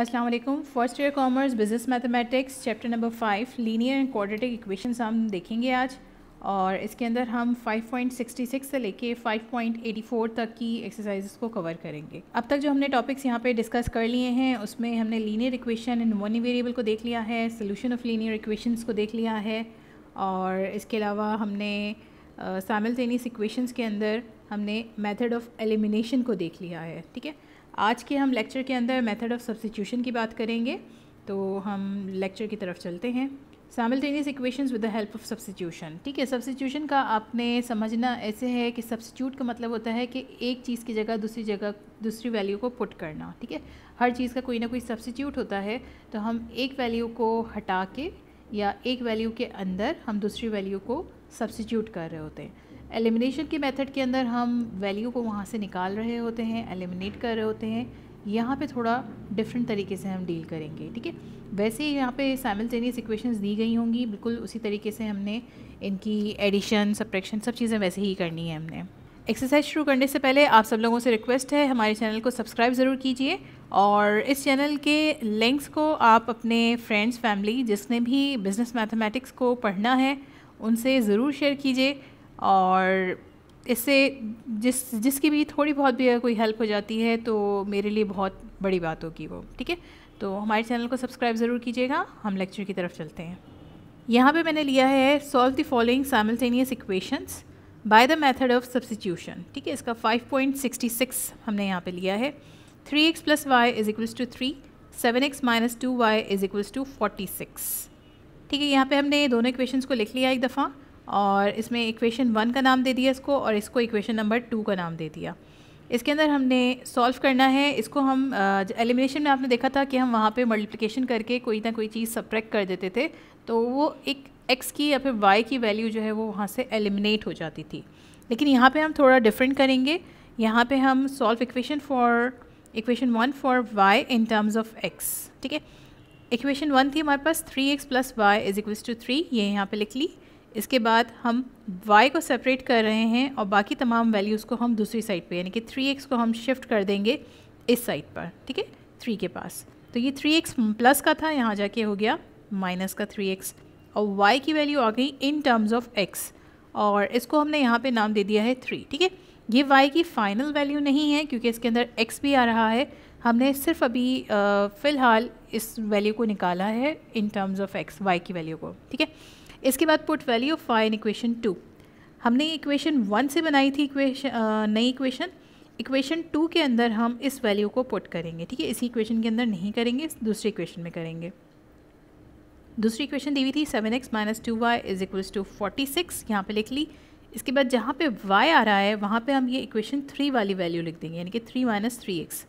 अस्सलाम वालेकुम first year commerce business mathematics chapter number five linear and quadratic equations हम देखेंगे आज और इसके अंदर हम 5.66 से लेके 5.84 तक की एक्सरसाइजेस को कवर करेंगे अब तक जो हमने टॉपिक्स यहाँ पे डिस्कस कर लिए हैं उसमें हमने linear equation and one variable को देख लिया है सोल्यूशन ऑफ लीनियर इक्वेशंस को देख लिया है और इसके अलावा हमने सामिल तेनीस इक्वेशंस के अंदर हमने मेथड ऑफ एलिमिनेशन को देख लिया है ठीक है आज के हम लेक्चर के अंदर मेथड ऑफ सब्सटीट्यूशन की बात करेंगे तो हम लेक्चर की तरफ चलते हैं simultaneous equations with the help of substitution ठीक है सब्सटीट्यूशन का आपने समझना ऐसे है कि सब्सटीट्यूट का मतलब होता है कि एक चीज़ की जगह दूसरी जगह दूसरी वैल्यू को पुट करना ठीक है हर चीज़ का कोई ना कोई सब्सटीट्यूट होता है तो हम एक वैल्यू को हटा के या एक वैल्यू के अंदर हम दूसरी वैल्यू को सब्सटीट्यूट कर रहे होते हैं एलिमिनेशन के मेथड के अंदर हम वैल्यू को वहाँ से निकाल रहे होते हैं एलिमिनेट कर रहे होते हैं यहाँ पे थोड़ा डिफरेंट तरीके से हम डील करेंगे ठीक है वैसे ही यहाँ पे साइमल्टेनियस इक्वेशंस दी गई होंगी बिल्कुल उसी तरीके से हमने इनकी एडिशन सप्रेक्शन सब चीज़ें वैसे ही करनी है हमने एक्सरसाइज शुरू करने से पहले आप सब लोगों से रिक्वेस्ट है हमारे चैनल को सब्सक्राइब ज़रूर कीजिए और इस चैनल के लिंक्स को आप अपने फ्रेंड्स फैमिली जिसने भी बिज़नेस मैथमेटिक्स को पढ़ना है उनसे ज़रूर शेयर कीजिए और इससे जिस जिसकी भी थोड़ी बहुत भी अगर कोई हेल्प हो जाती है तो मेरे लिए बहुत बड़ी बात होगी वो ठीक है तो हमारे चैनल को सब्सक्राइब ज़रूर कीजिएगा हम लेक्चर की तरफ चलते हैं यहाँ पे मैंने लिया है solve the following simultaneous equations by the method of substitution ठीक है इसका 5.66 हमने यहाँ पे लिया है 3x x plus y is equals to three seven x minus two y is equals to forty six ठीक है यहाँ पे हमने दोनों इक्वेशंस को लिख लिया एक दफ़ा और इसमें इक्वेशन वन का नाम दे दिया इसको और इसको इक्वेशन नंबर टू का नाम दे दिया इसके अंदर हमने सॉल्व करना है इसको हम एलिमिनेशन में आपने देखा था कि हम वहाँ पे मल्टीप्लिकेशन करके कोई ना कोई चीज़ सब्ट्रैक्ट कर देते थे तो वो एक एक्स की या फिर वाई की वैल्यू जो है वो वहाँ से एलिमिनेट हो जाती थी लेकिन यहाँ पे हम थोड़ा डिफरेंट करेंगे यहाँ पे हम solve equation for equation one for y in terms of x ठीक है इक्वेशन वन थी हमारे पास three x plus y is equals to three ये यहाँ पर लिख ली इसके बाद हम y को सेपरेट कर रहे हैं और बाकी तमाम वैल्यूज़ को हम दूसरी साइड पे यानी कि 3x को हम शिफ्ट कर देंगे इस साइड पर ठीक है थ्री के पास तो ये 3x प्लस का था यहाँ जाके हो गया माइनस का 3x और y की वैल्यू आ गई इन टर्म्स ऑफ x और इसको हमने यहाँ पे नाम दे दिया है थ्री ठीक है ये वाई की फाइनल वैल्यू नहीं है क्योंकि इसके अंदर एक्स भी आ रहा है हमने सिर्फ अभी फ़िलहाल इस वैल्यू को निकाला है in terms of x y की वैल्यू को ठीक है इसके बाद put value of y in equation two हमने इक्वेशन वन से बनाई थी इक्वेशन नई इक्वेशन इक्वेशन टू के अंदर हम इस वैल्यू को पुट करेंगे ठीक है इसी इक्वेशन के अंदर नहीं करेंगे दूसरी इक्वेशन में करेंगे दूसरी इक्वेशन दी हुई थी seven x minus two y is equals to forty six यहाँ पर लिख ली इसके बाद जहाँ पे y आ रहा है वहाँ पे हम ये इक्वेशन थ्री वाली वैल्यू लिख देंगे यानी कि थ्री माइनस थ्री एक्स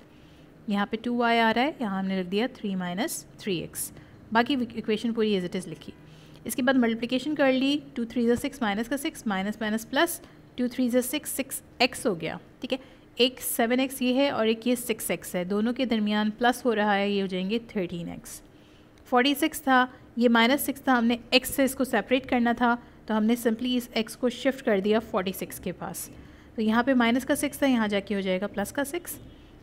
यहाँ पर टू वाई आ रहा है यहाँ हमने लिख दिया थ्री माइनस थ्री एक्स बाकी इक्वेशन पूरी एज इट इज़ लिखी इसके बाद मल्टीप्लिकेशन कर ली टू थ्री ज़ा सिक्स माइनस का six minus minus plus two three ज़ा सिक्स सिक्स एक्स हो गया ठीक है एक सेवन एक्स ये है और एक ये सिक्स एक्स है दोनों के दरमियान प्लस हो रहा है ये हो जाएंगे थर्टीन एक्स फोर्टी सिक्स था ये माइनस सिक्स था हमने एक्स से इसको सेपरेट करना था तो हमने सिंपली इस एक्स को शिफ्ट कर दिया फोर्टी सिक्स के पास तो यहाँ पे माइनस का सिक्स था यहाँ जाके हो जाएगा प्लस का सिक्स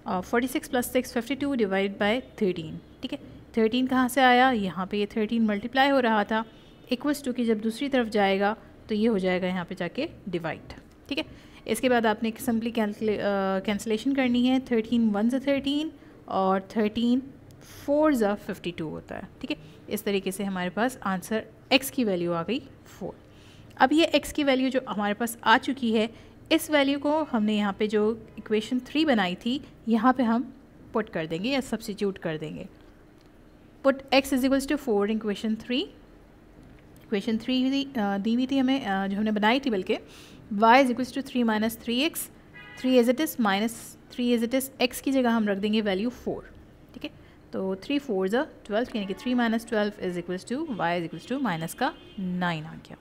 और forty six plus six fifty two divide by thirteen ठीक है थर्टीन कहाँ से आया यहाँ पे ये थर्टीन मल्टीप्लाई हो रहा था इक्वस टू की जब दूसरी तरफ जाएगा तो ये हो जाएगा यहाँ पे जाके डिवाइड ठीक है इसके बाद आपने सिंपली कैंसलेशन करनी है थर्टीन वन ज थर्टीन और थर्टीन फोर ज फिफ्टी टू होता है ठीक है इस तरीके से हमारे पास आंसर एक्स की वैल्यू आ गई फोर अब ये एक्स की वैल्यू जो हमारे पास आ चुकी है इस वैल्यू को हमने यहाँ पे जो इक्वेशन थ्री बनाई थी यहाँ पे हम पुट कर देंगे या सब्सिट्यूट कर देंगे put x is equals to four equation three equation three uh, दी हुई थी हमें uh, जो हमने बनाई थी बल्कि y is equal to three minus three x three as it is minus three as it is x की जगह हम रख देंगे वैल्यू फोर ठीक है तो थ्री फोर ज ट्वेल्थ यानी कि three minus twelve is equal to y is equal to minus का नाइन आ गया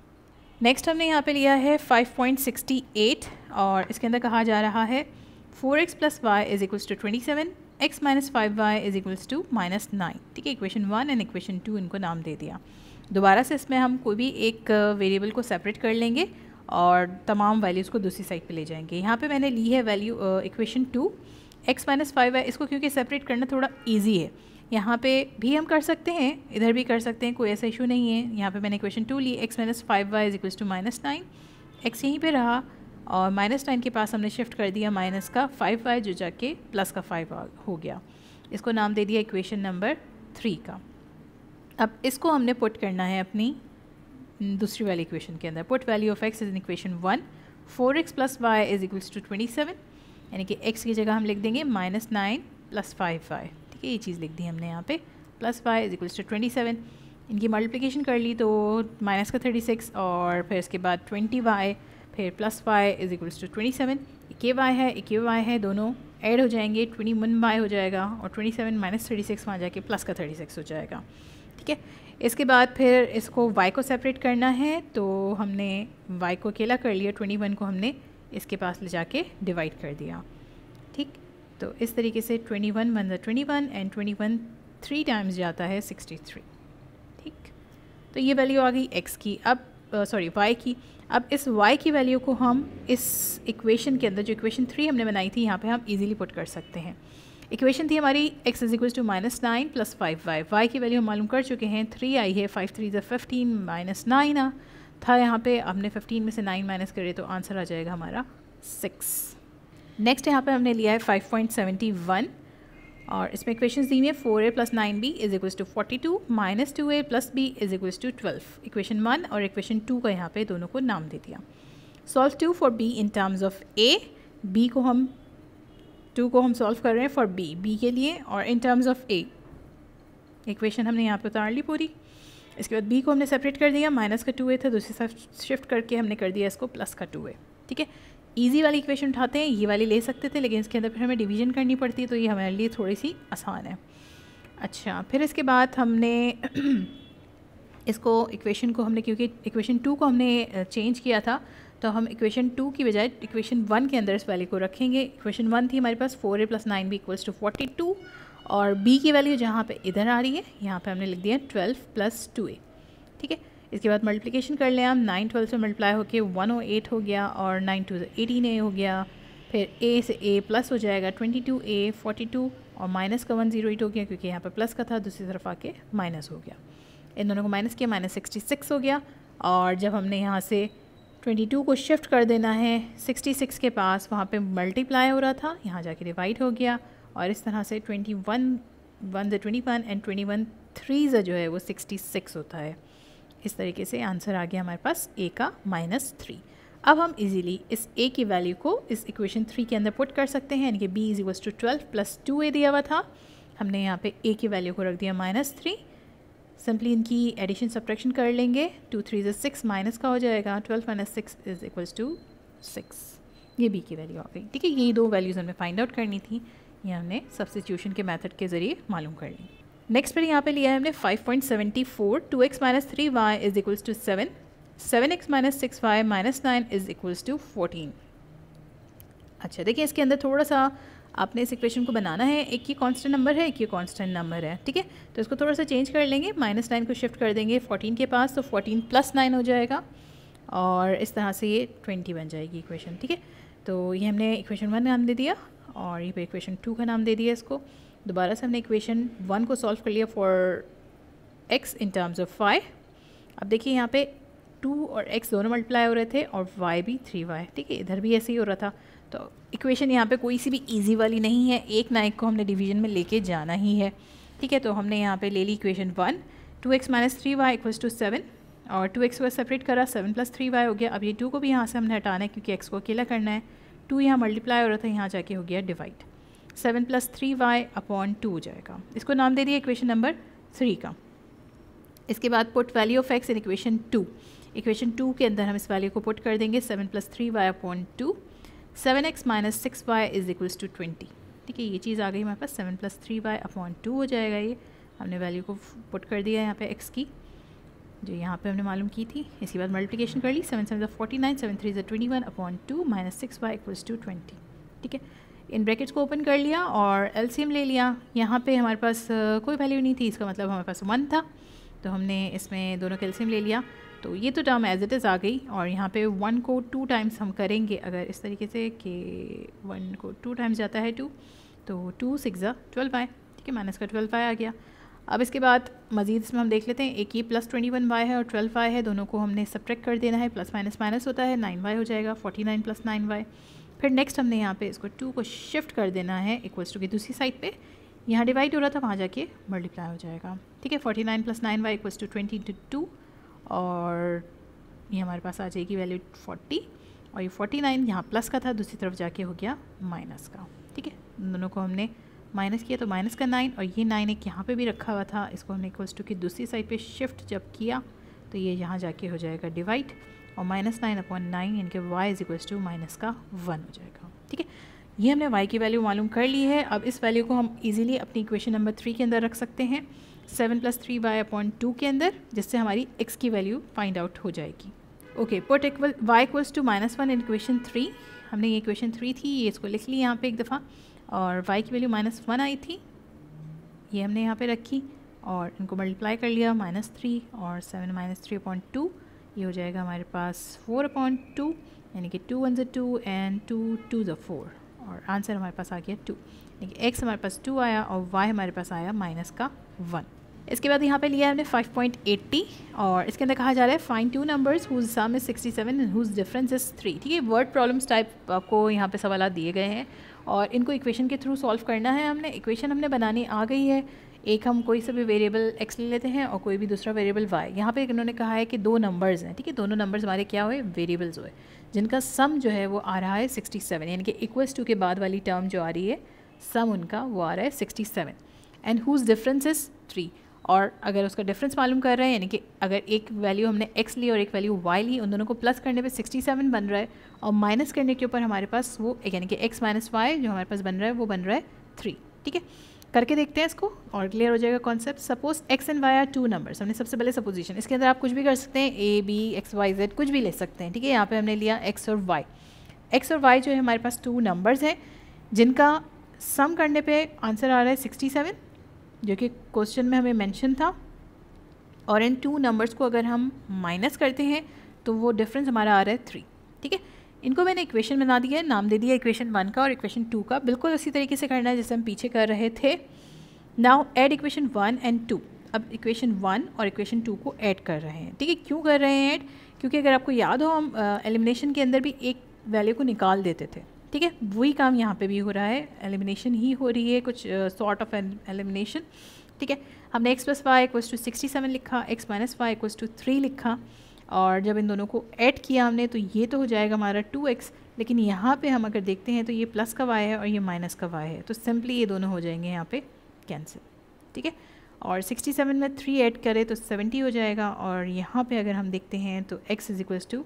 नेक्स्ट हमने यहाँ पे लिया है फाइव पॉइंट सिक्सटी एट और इसके अंदर कहा जा रहा है four x plus y is equal to twenty seven x minus five y is equals to minus nine ठीक है equation one and equation two इनको नाम दे दिया दोबारा से इसमें हम कोई भी एक वेरिएबल को सेपरेट कर लेंगे और तमाम वैल्यूज़ को दूसरी साइड पे ले जाएंगे यहाँ पे मैंने ली है value equation two x minus five है इसको क्योंकि सेपरेट करना थोड़ा ईजी है यहाँ पे भी हम कर सकते हैं इधर भी कर सकते हैं कोई ऐसा इशू नहीं है यहाँ पे मैंने इक्वेशन टू ली x minus five y is equal to minus nine x यहीं पे रहा और माइनस नाइन के पास हमने शिफ्ट कर दिया माइनस का फाइव वाई जो जाके प्लस का फाइव हो गया इसको नाम दे दिया इक्वेशन नंबर थ्री का अब इसको हमने पुट करना है अपनी दूसरी वाली इक्वेशन के अंदर put value of x is in equation one four x plus y is equals to twenty seven यानी कि एक्स की जगह हम लिख देंगे minus nine plus five y ठीक है ये चीज़ लिख दी हमने यहाँ पे plus y is equals to twenty seven इनकी मल्टीप्लीकेशन कर ली तो माइनस का थर्टी सिक्स और फिर इसके बाद ट्वेंटी वाई फिर plus y is equals to twenty seven इक्के वाई है इक्के वाई है दोनों ऐड हो जाएंगे ट्वेंटी वन वाई हो जाएगा और twenty seven minus thirty six वहाँ जाके प्लस का थर्टी सिक्स हो जाएगा ठीक है इसके बाद फिर इसको वाई को सेपरेट करना है तो हमने वाई को अकेला कर लिया ट्वेंटी वन को हमने इसके पास ले जाके डिवाइड कर दिया ठीक तो इस तरीके से twenty one one twenty one and twenty one three times जाता है सिक्सटी थ्री ठीक तो ये वैल्यू आ गई एक्स की अब सॉरी uh, वाई की अब इस वाई की वैल्यू को हम इस इक्वेशन के अंदर जो इक्वेशन थ्री हमने बनाई थी यहाँ पे हम इजीली पुट कर सकते हैं इक्वेशन थी हमारी x is equal to minus nine plus five y y की वैल्यू हम मालूम कर चुके हैं थ्री आई है फाइव थ्री जब फिफ्टीन माइनस नाइन आ था यहाँ पे हमने फिफ्टीन में से नाइन माइनस करे तो आंसर आ जाएगा हमारा सिक्स नेक्स्ट यहाँ पे हमने लिया है फाइव पॉइंट सेवेंटी वन और इसमें इक्वेशन दी हुई है four a plus nine b is equal to forty two minus two a plus b is equal to twelve equation one और इक्वेशन टू का यहाँ पे दोनों को नाम दे दिया solve two for b in terms of a b को हम टू को हम सॉल्व कर रहे हैं फॉर बी बी के लिए और in terms of a equation हमने यहाँ पे उतार ली पूरी इसके बाद बी को हमने सेपरेट कर दिया माइनस का टू ए था दूसरी साइड शिफ्ट करके हमने कर दिया इसको प्लस का टू ए ठीक है ईजी वाली इक्वेशन उठाते हैं ये वाली ले सकते थे लेकिन इसके अंदर फिर हमें डिवीजन करनी पड़ती है तो ये हमारे लिए थोड़ी सी आसान है अच्छा फिर इसके बाद हमने इसको इक्वेशन को हमने क्योंकि इक्वेशन टू को हमने चेंज किया था तो हम इक्वेशन टू की बजाय इक्वेशन वन के अंदर इस वैल्यू को रखेंगे इक्वेशन वन थी हमारे पास four a plus nine b equals to forty two और b की वैल्यू जहाँ पे इधर आ रही है यहाँ पे हमने लिख दिया ट्वेल्व प्लस टू ए ठीक है इसके बाद मल्टीप्लिकेशन कर लें हम नाइन ट्वेल्व से मल्टीप्लाई होकर वन ओ एट हो गया और नाइन टू से एटीन ए हो गया फिर ए से ए प्लस हो जाएगा twenty two a forty two और माइनस का वन जीरो एट हो गया क्योंकि यहाँ पर प्लस का था दूसरी तरफ आके माइनस हो गया इन दोनों को माइनस किया माइनस सिक्सटी सिक्स हो गया और जब हमने यहाँ से ट्वेंटी टू को शिफ्ट कर देना है सिक्सटी सिक्स के पास वहाँ पे मल्टीप्लाई हो रहा था यहाँ जाके डिवाइड हो गया और इस तरह से ट्वेंटी वन वन ज़ twenty one and twenty one three जो है वो सिक्सटी सिक्स होता है इस तरीके से आंसर आ गया हमारे पास ए का माइनस थ्री अब हम इजीली इस ए की वैल्यू को इस इक्वेशन थ्री के अंदर पुट कर सकते हैं यानी कि b is equals to twelve plus two a दिया हुआ था हमने यहाँ पे ए की वैल्यू को रख दिया माइनस थ्री सिंपली इनकी एडिशन सब्ट्रैक्शन कर लेंगे two three is six minus का हो जाएगा twelve minus six is equals to six ये बी की वैल्यू आ गई ठीक है यही दो वैल्यूज़ हमें फाइंड आउट करनी थी ये हमने सब्सिट्यूशन के मेथड के ज़रिए मालूम कर ली नेक्स्ट पर यहाँ पे लिया है हमने 5.74 point seventy four two x minus three y is equals to seven seven x minus six y minus nine is equals to fourteen अच्छा देखिए इसके अंदर थोड़ा सा आपने इस इक्वेशन को बनाना है एक ये कांस्टेंट नंबर है एक ये कांस्टेंट नंबर है ठीक है तो इसको थोड़ा सा चेंज कर लेंगे माइनस नाइन को शिफ्ट कर देंगे फोर्टीन के पास तो फोर्टीन प्लस नाइन हो जाएगा और इस तरह से ये ट्वेंटी बन जाएगी इक्वेशन ठीक है तो ये हमने इक्वेशन वन नाम दे दिया और ये पर इक्वेशन टू का नाम दे दिया इसको दोबारा से हमने इक्वेशन वन को सॉल्व कर लिया for x in terms of five अब देखिए यहाँ पर टू और एक्स दोनों मल्टीप्लाई हो रहे थे और वाई भी थ्री वाई ठीक है इधर भी ऐसे ही हो रहा था तो इक्वेशन यहाँ पे कोई सी भी इजी वाली नहीं है एक ना एक को हमने डिवीजन में लेके जाना ही है ठीक है तो हमने यहाँ पे ले ली equation one two x minus three y equals to seven और टू एक्स को सेपरेट करा सेवन प्लस थ्री वाई हो गया अब ये टू को भी यहाँ से हमने हटाना है क्योंकि एक्स को अकेला करना है टू यहाँ मल्टीप्लाई हो रहा था यहाँ जाके हो गया divide seven plus three y upon two हो जाएगा इसको नाम दे दिया इक्वेशन नंबर थ्री का इसके बाद put value of x in equation two equation two के अंदर हम इस वैल्यू को पुट कर देंगे seven plus three y upon two seven x minus six y is equals to twenty ठीक है ये चीज़ आ गई हमारे पास seven plus three y upon two हो जाएगा ये हमने वैल्यू को पुट कर दिया है यहाँ पे एक्स की जो यहाँ पे हमने मालूम की थी इसके बाद मल्टीप्लीकेशन कर ली seven seven forty nine seven three ज़ twenty one upon two minus six y equals to twenty ठीक है इन ब्रैकेट्स को ओपन कर लिया और एलसीएम ले लिया यहाँ पे हमारे पास कोई वैल्यू नहीं थी इसका मतलब हमारे पास वन था तो हमने इसमें दोनों का एलसीएम ले लिया तो ये तो टर्म एज इट इज़ आ गई और यहाँ पे वन को टू टाइम्स हम करेंगे अगर इस तरीके से कि वन को टू टाइम्स जाता है टू तो टू सिक्स ट्वेल्व आए ठीक है माइनस का ट्वेल्व आए आ गया अब इसके बाद मज़ीद इसमें हम देख लेते हैं एक ये प्लस ट्वेंटी वन वाई है और ट्वेल्व वाई है दोनों को हमने सब्ट्रैक्ट कर देना है प्लस माइनस माइनस होता है नाइन वाई हो जाएगा forty nine plus nine y फिर नेक्स्ट हमने यहाँ पे इसको टू को शिफ्ट कर देना है इक्वल्स टू की दूसरी साइड पे यहाँ डिवाइड हो रहा था वहाँ जाके मल्टीप्लाई हो जाएगा ठीक है forty nine plus nine y equals to twenty into two और ये हमारे पास आ जाएगी वैल्यू फोर्टी और ये फोर्टी नाइन यहाँ प्लस का था दूसरी तरफ जाके हो गया माइनस का ठीक है दोनों को हमने माइनस किया तो माइनस का नाइन और ये नाइन एक यहाँ पे भी रखा हुआ था इसको हमने इक्वल्स टू की दूसरी साइड पे शिफ्ट जब किया तो ये यहाँ जाके हो जाएगा डिवाइड और माइनस नाइन अपॉइंट नाइन यानी कि y is equals to minus का वन हो जाएगा ठीक है ये हमने वाई की वैल्यू मालूम कर ली है अब इस वैल्यू को हम इजीली अपनी इक्वेशन नंबर थ्री के अंदर रख सकते हैं seven plus three y upon two के अंदर जिससे हमारी एक्स की वैल्यू फाइंड आउट हो जाएगी okay put equal y equals to minus one in equation three हमने ये इक्वेशन थ्री थी ये इसको लिख ली यहाँ पे एक दफ़ा और वाई की वैल्यू माइनस वन आई थी ये हमने यहाँ पे रखी और इनको मल्टीप्लाई कर लिया माइनस थ्री और seven minus three upon two ये हो जाएगा हमारे पास फोर अपॉइंट टू यानी कि two ones two and two twos four और आंसर हमारे पास आ गया टू यानी कि एक्स हमारे पास टू आया और वाई हमारे पास आया माइनस का वन इसके बाद यहाँ पे लिया है हमने 5.80 और इसके अंदर कहा जा रहा है find two numbers whose sum is 67 and whose difference is three ठीक है वर्ड प्रॉब्लम्स टाइप आपको यहाँ पे सवाल दिए गए हैं और इनको इक्वेशन के थ्रू सॉल्व करना है हमने इक्वेशन हमने बनानी आ गई है एक हम कोई सा भी वेरिएबल एक्स ले लेते हैं और कोई भी दूसरा वेरिएबल वाई यहाँ पे इन्होंने कहा है कि दो नंबर्स हैं ठीक है दोनों नंबर्स हमारे क्या हुए वेरिएबल्स हुए जिनका सम जो है वो आ रहा है 67 यानी कि इक्वस टू के बाद वाली टर्म जो आ रही है सम उनका वो आ रहा है 67 and whose difference is three और अगर उसका डिफरेंस मालूम कर रहे हैं यानी कि अगर एक वैल्यू हमने एक्स ली और एक वैल्यू वाई ली उन दोनों को प्लस करने पे 67 बन रहा है और माइनस करने के ऊपर हमारे पास वो यानी कि एक्स माइनस वाई जो हमारे पास बन रहा है वो बन रहा है थ्री ठीक है करके देखते हैं इसको और क्लियर हो जाएगा concept suppose x and y are two numbers हमने सबसे पहले सपोजिशन इसके अंदर आप कुछ भी कर सकते हैं a b x y z कुछ भी ले सकते हैं ठीक है यहाँ पर हमने लिया एक्स और वाई एक्स और वाई जो है हमारे पास टू नंबर्स हैं जिनका सम करने पर आंसर आ रहा है सिक्सटी सेवन जो कि क्वेश्चन में हमें मेंशन था और इन टू नंबर्स को अगर हम माइनस करते हैं तो वो डिफरेंस हमारा आ रहा है थ्री ठीक है इनको मैंने इक्वेशन बना दिया है नाम दे दिया इक्वेशन वन का और इक्वेशन टू का बिल्कुल उसी तरीके से करना है जैसे हम पीछे कर रहे थे now add equation one and two अब इक्वेशन वन और इक्वेशन टू को ऐड कर रहे हैं ठीक है क्यों कर रहे हैं ऐड क्योंकि अगर आपको याद हो हम एलिमिनेशन के अंदर भी एक वैल्यू को निकाल देते थे ठीक है वही काम यहाँ पे भी हो रहा है एलिमिनेशन ही हो रही है कुछ सॉर्ट ऑफ एलिमिनेशन ठीक है हमने x plus y equals to sixty seven लिखा x minus y equals to three लिखा और जब इन दोनों को ऐड किया हमने तो ये तो हो जाएगा हमारा टू एक्स लेकिन यहाँ पे हम अगर देखते हैं तो ये प्लस का वाई है और ये माइनस का वाई है तो सिंपली ये दोनों हो जाएंगे यहाँ पे कैंसिल ठीक है और 67 में थ्री ऐड करें तो 70 हो जाएगा और यहाँ पे अगर हम देखते हैं तो x इज़ इक्वल्स टू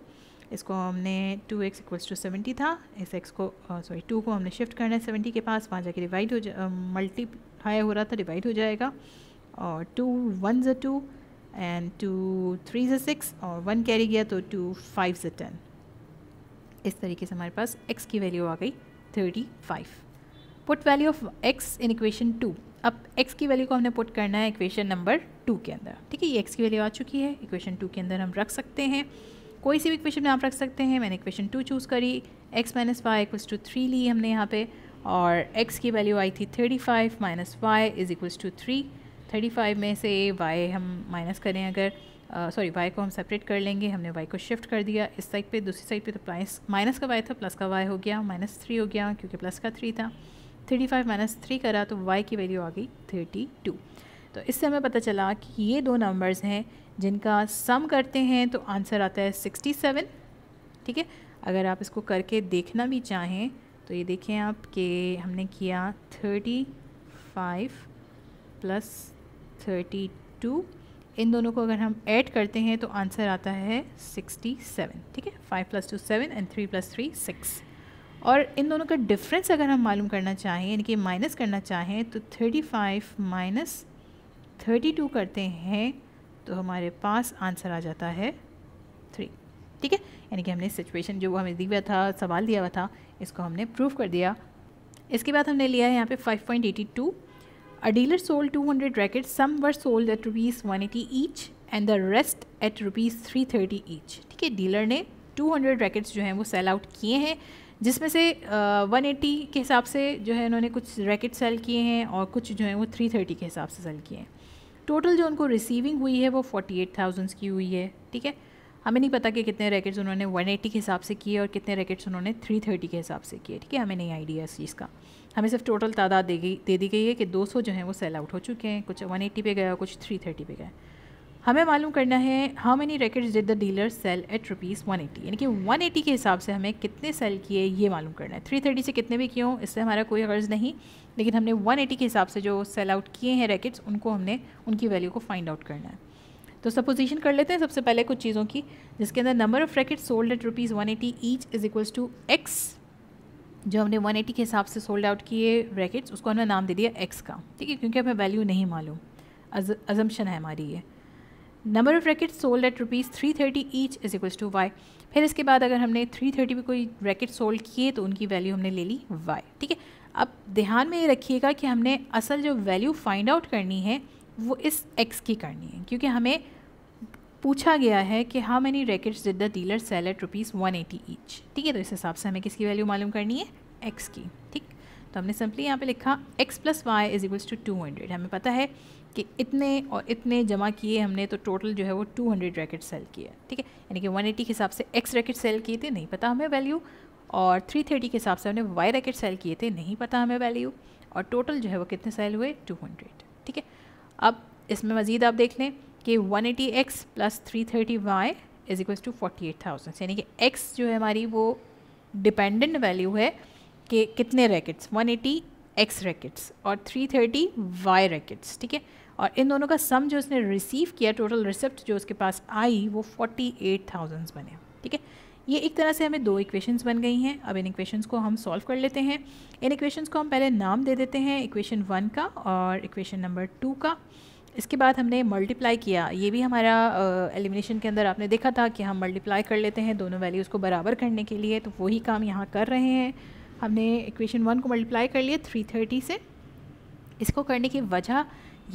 इसको हमने two x equals to seventy था इस एक्स को सॉरी टू को हमने शिफ्ट करना है सेवेंटी के पास वहाँ जाके डिवाइड हो जा मल्टीप्लाई हो रहा था डिवाइड हो जाएगा और two ones two and two threes six और वन कैरी गया तो टू फाइव ज़ टेन इस तरीके से हमारे पास एक्स की वैल्यू आ गई thirty five put value of x in equation two अब एक्स की वैल्यू को हमने पुट करना है इक्वेशन नंबर टू के अंदर ठीक है ये एक्स की वैल्यू आ चुकी है इक्वेशन टू के अंदर हम रख सकते हैं कोई सी भी इक्वेशन में आप रख सकते हैं मैंने इक्वेशन टू चूज़ करी x minus y equals to three ली हमने यहाँ पे और एक्स की वैल्यू आई थी thirty five minus y is equals to three thirty five में से वाई हम माइनस करें अगर सॉरी uh, वाई को हम सेपरेट कर लेंगे हमने वाई को शिफ्ट कर दिया इस साइड पे दूसरी साइड पे तो प्लस माइनस का वाई था प्लस का वाई हो गया माइनस थ्री हो गया क्योंकि प्लस का थ्री था थर्टी फाइव माइनस थ्री करा तो वाई की वैल्यू आ गई थर्टी टू तो इससे हमें पता चला कि ये दो नंबर्स हैं जिनका सम करते हैं तो आंसर आता है सिक्सटी सेवन ठीक है अगर आप इसको करके देखना भी चाहें तो ये देखें आप कि हमने किया thirty five plus thirty two इन दोनों को अगर हम ऐड करते हैं तो आंसर आता है सिक्सटी सेवन ठीक है five plus two seven and three plus three six और इन दोनों का डिफरेंस अगर हम मालूम करना चाहें यानी कि माइनस करना चाहें तो thirty five minus thirty two करते हैं तो हमारे पास आंसर आ जाता है थ्री ठीक है यानी कि हमने सिचुएशन जो हमें दिया था सवाल दिया हुआ था इसको हमने प्रूव कर दिया इसके बाद हमने लिया है यहाँ पे 5.82 two hundred racket some were sold at rupees one eighty each and the rest at rupees three thirty each ठीक है डीलर ने 200 रैकेट्स जो हैं वो सेल आउट किए हैं जिसमें से uh, एटी के हिसाब से जो है उन्होंने कुछ रैकेट सेल किए हैं और कुछ जो हैं वो थ्री थर्टी के हिसाब से सेल किए हैं टोटल जो उनको रिसीविंग हुई है वो फोर्टी एट थाउजेंड्स की हुई है ठीक है हमें नहीं पता कि कितने रैकेट्स उन्होंने वन एट्टी के हिसाब से किए और कितने रैकेट्स उन्होंने थ्री थर्टी के हिसाब से किए ठीक है हमें नहीं आइडिया इस चीज़ का हमें सिर्फ टोटल तादाद दे गई दे दी गई है कि दो सौ जो हैं वो सेल आउट हो चुके हैं कुछ वन 180 पे गया कुछ थ्री थर्टी पे गए हमें मालूम करना है how many rackets did the dealer sell at rupees one eighty यानी कि वन एटी के हिसाब से हमें कितने सेल किए ये मालूम करना है थ्री थर्टी से कितने भी क्यों इससे हमारा कोई गर्ज नहीं लेकिन हमने वन एटी के हिसाब से जो सेल आउट किए हैं रैकेट्स उनको हमने उनकी वैल्यू को फाइंड आउट करना है तो सपोजिशन कर लेते हैं सबसे पहले कुछ चीज़ों की जिसके अंदर number of racket sold at rupees one eighty each is equals to x जो हमने 180 के हिसाब से सोल्ड आउट किए रैकेट्स उसको हमने नाम दे दिया एक्स का ठीक है क्योंकि हमें वैल्यू नहीं मालूम अजम्पशन है हमारी ये number of racket sold at rupees three thirty each is equals to y फिर इसके बाद अगर हमने थ्री थर्टी में कोई रैकेट सोल्ड किए तो उनकी वैल्यू हमने ले ली वाई ठीक है अब ध्यान में ये रखिएगा कि हमने असल जो वैल्यू फाइंड आउट करनी है वो इस एक्स की करनी है क्योंकि हमें पूछा गया है कि how many rackets did the dealer sell at rupees one eighty each ठीक है तो इस हिसाब से हमें किसकी वैल्यू मालूम करनी है एक्स की ठीक तो हमने सिंपली यहाँ पे लिखा x plus y is equals to two hundred हमें पता है कि इतने और इतने जमा किए हमने तो टोटल जो है वो 200 रैकेट सेल किए ठीक है यानी कि 180 के हिसाब से एक्स रैकेट सेल किए थे नहीं पता हमें वैल्यू और 330 के हिसाब से हमने वाई रैकेट सेल किए थे नहीं पता हमें वैल्यू और टोटल जो है वो कितने सेल हुए 200 ठीक है अब इसमें मज़ीद आप देख लें कि one eighty x plus three thirty y is equals to forty eight thousand यानी कि एक्स जो है हमारी वो डिपेंडेंट वैल्यू है कि कितने rackets one eighty x rackets और थ्री थर्टी वाई रैकेट्स ठीक है और इन दोनों का सम जो उसने रिसीव किया टोटल रिसिप्ट जो उसके पास आई वो फोर्टी एट थाउजेंड्स बने ठीक है ये एक तरह से हमें दो इक्वेशंस बन गई हैं अब इन इक्वेशंस को हम सॉल्व कर लेते हैं इन इक्वेशंस को हम पहले नाम दे देते हैं इक्वेशन वन का और इक्वेशन नंबर टू का इसके बाद हमने मल्टीप्लाई किया ये भी हमारा एलिमिनेशन के अंदर आपने देखा था कि हम मल्टीप्लाई कर लेते हैं दोनों वैल्यूज़ को बराबर करने के लिए तो वही काम यहाँ कर रहे हैं हमने इक्वेशन वन को मल्टीप्लाई कर लिया थ्री थर्टी से इसको करने की वजह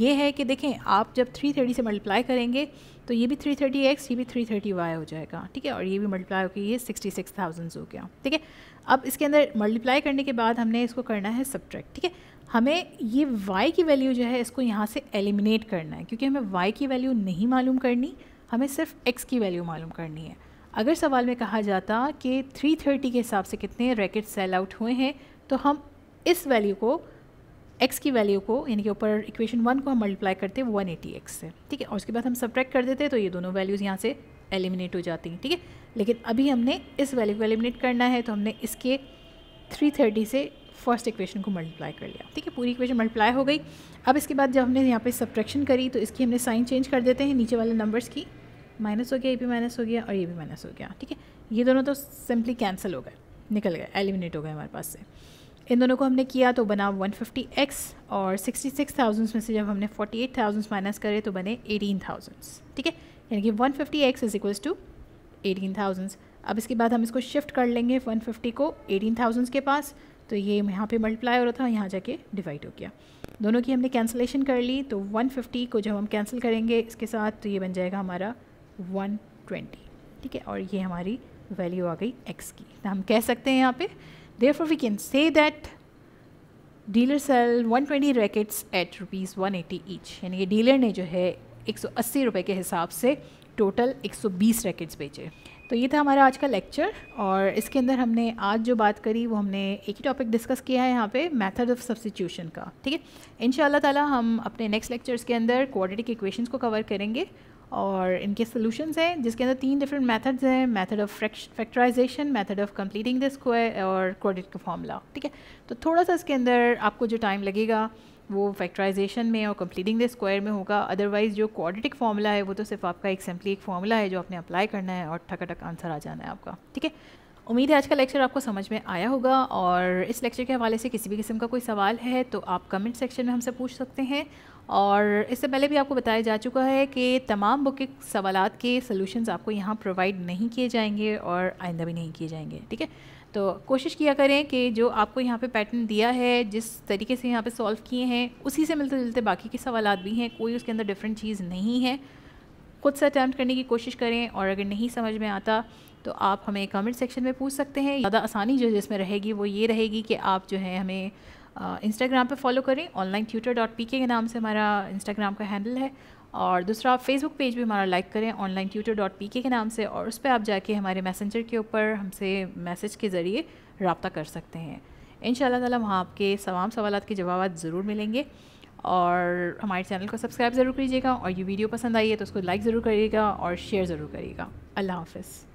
ये है कि देखें आप जब 330 से मल्टीप्लाई करेंगे तो ये भी 330x ये भी 330y हो जाएगा ठीक है और ये भी मल्टीप्लाई होकर ये 66,000 हो गया ठीक है अब इसके अंदर मल्टीप्लाई करने के बाद हमने इसको करना है सब्ट्रैक्ट ठीक है हमें ये y की वैल्यू जो है इसको यहाँ से एलिमिनेट करना है क्योंकि हमें y की वैल्यू नहीं मालूम करनी हमें सिर्फ x की वैल्यू मालूम करनी है अगर सवाल में कहा जाता कि 330 के हिसाब से कितने रैकेट सेल आउट हुए हैं तो हम इस वैल्यू को एक्स की वैल्यू को यानी कि ऊपर इक्वेशन वन को हम मल्टीप्लाई करते हैं वन एटी एक्स से ठीक है और उसके बाद हम सब्ट्रैक्ट कर देते हैं तो ये दोनों वैल्यूज़ यहाँ से एलिमिनेट हो जाती हैं ठीक है लेकिन अभी हमने इस वैल्यू को एलिमिनेट करना है तो हमने इसके थ्री थर्टी से फर्स्ट इक्वेशन को मल्टीप्लाई कर लिया ठीक है पूरी इक्वेशन मल्टीप्लाई हो गई अब इसके बाद जब हमने यहाँ पे सब्ट्रैक्शन करी तो इसकी हमने साइन चेंज कर देते हैं नीचे वाले नंबर्स की माइनस हो गया ये भी माइनस हो गया और ये भी माइनस हो गया ठीक है ये दोनों तो सिंपली कैंसिल हो गए निकल गए एलिमिनेट हो गए हमारे पास से इन दोनों को हमने किया तो बना 150x और 66,000 में से जब हमने 48,000 माइनस करे तो बने 18,000 ठीक है यानी कि 150x fifty x is equals to eighteen अब इसके बाद हम इसको शिफ्ट कर लेंगे 150 को 18,000 के पास तो ये यहाँ पे मल्टीप्लाई हो रहा था यहाँ जाके डिवाइड हो गया दोनों की हमने कैंसिलेशन कर ली तो 150 को जब हम कैंसिल करेंगे इसके साथ तो ये बन जाएगा हमारा 120 ठीक है और ये हमारी वैल्यू आ गई एक्स की तो हम कह सकते हैं यहाँ पे Therefore, we can say that dealer sell 120 rackets at rupees one each यानी कि डीलर ने जो है एक सौ के हिसाब से टोटल 120 रैकेट्स बेचे तो ये था हमारा आज का लेक्चर और इसके अंदर हमने आज जो बात करी वो हमने एक ही टॉपिक डिस्कस किया है यहाँ पे मेथड ऑफ सब्सिट्यूशन का ठीक है इन ताला हम अपने नेक्स्ट लेक्चर्स के अंदर क्वाड्रेटिक इक्वेशंस को कवर करेंगे और इनके सोल्यूशंस हैं जिसके अंदर तीन डिफरेंट मेथड्स हैं method of factorization method of completing the square और क्रोडिट का फॉर्मूला ठीक है तो थोड़ा सा इसके अंदर आपको जो टाइम लगेगा वो फैक्टराइजेशन में और कंप्लीटिंग द स्क्वायर में होगा अदरवाइज़ जो क्वाड्रेटिक फार्मूला है वो तो सिर्फ आपका एक सिंपली एक फार्मूला है जो आपने अप्लाई करना है और ठकाटक आंसर आ जाना है आपका ठीक है उम्मीद है आज का लेक्चर आपको समझ में आया होगा और इस लेक्चर के हवाले से किसी भी किस्म का कोई सवाल है तो आप कमेंट सेक्शन में हमसे पूछ सकते हैं और इससे पहले भी आपको बताया जा चुका है कि तमाम बुक के सवाल के सोल्यूशन आपको यहाँ प्रोवाइड नहीं किए जाएंगे और आइंदा भी नहीं किए जाएंगे ठीक है तो कोशिश किया करें कि जो आपको यहाँ पे पैटर्न दिया है जिस तरीके से यहाँ पे सॉल्व किए हैं उसी से मिलते जुलते बाकी के सवाल भी हैं कोई उसके अंदर डिफरेंट चीज़ नहीं है खुद से अटैम्प्ट करने की कोशिश करें और अगर नहीं समझ में आता तो आप हमें कमेंट सेक्शन में पूछ सकते हैं ज़्यादा आसानी जो जिसमें रहेगी वो ये रहेगी कि आप जो है हमें इंस्टाग्राम पे फॉलो करें ऑनलाइन ट्यूटर डॉट पी के नाम से हमारा इंस्टाग्राम का हैंडल है और दूसरा आप फेसबुक पेज भी हमारा लाइक करें ऑनलाइन ट्यूटर डॉट पी के नाम से और उस पर आप जाके हमारे मैसेंजर के ऊपर हमसे मैसेज के ज़रिए रबता कर सकते हैं इन ताला वहाँ आपके तमाम सवाल के जवाब ज़रूर मिलेंगे और हमारे चैनल को सब्सक्राइब ज़रूर कीजिएगा और ये वीडियो पसंद आई है तो उसको लाइक ज़रूर करिएगा और शेयर ज़रूर करिएगा अल्लाह हाफिज़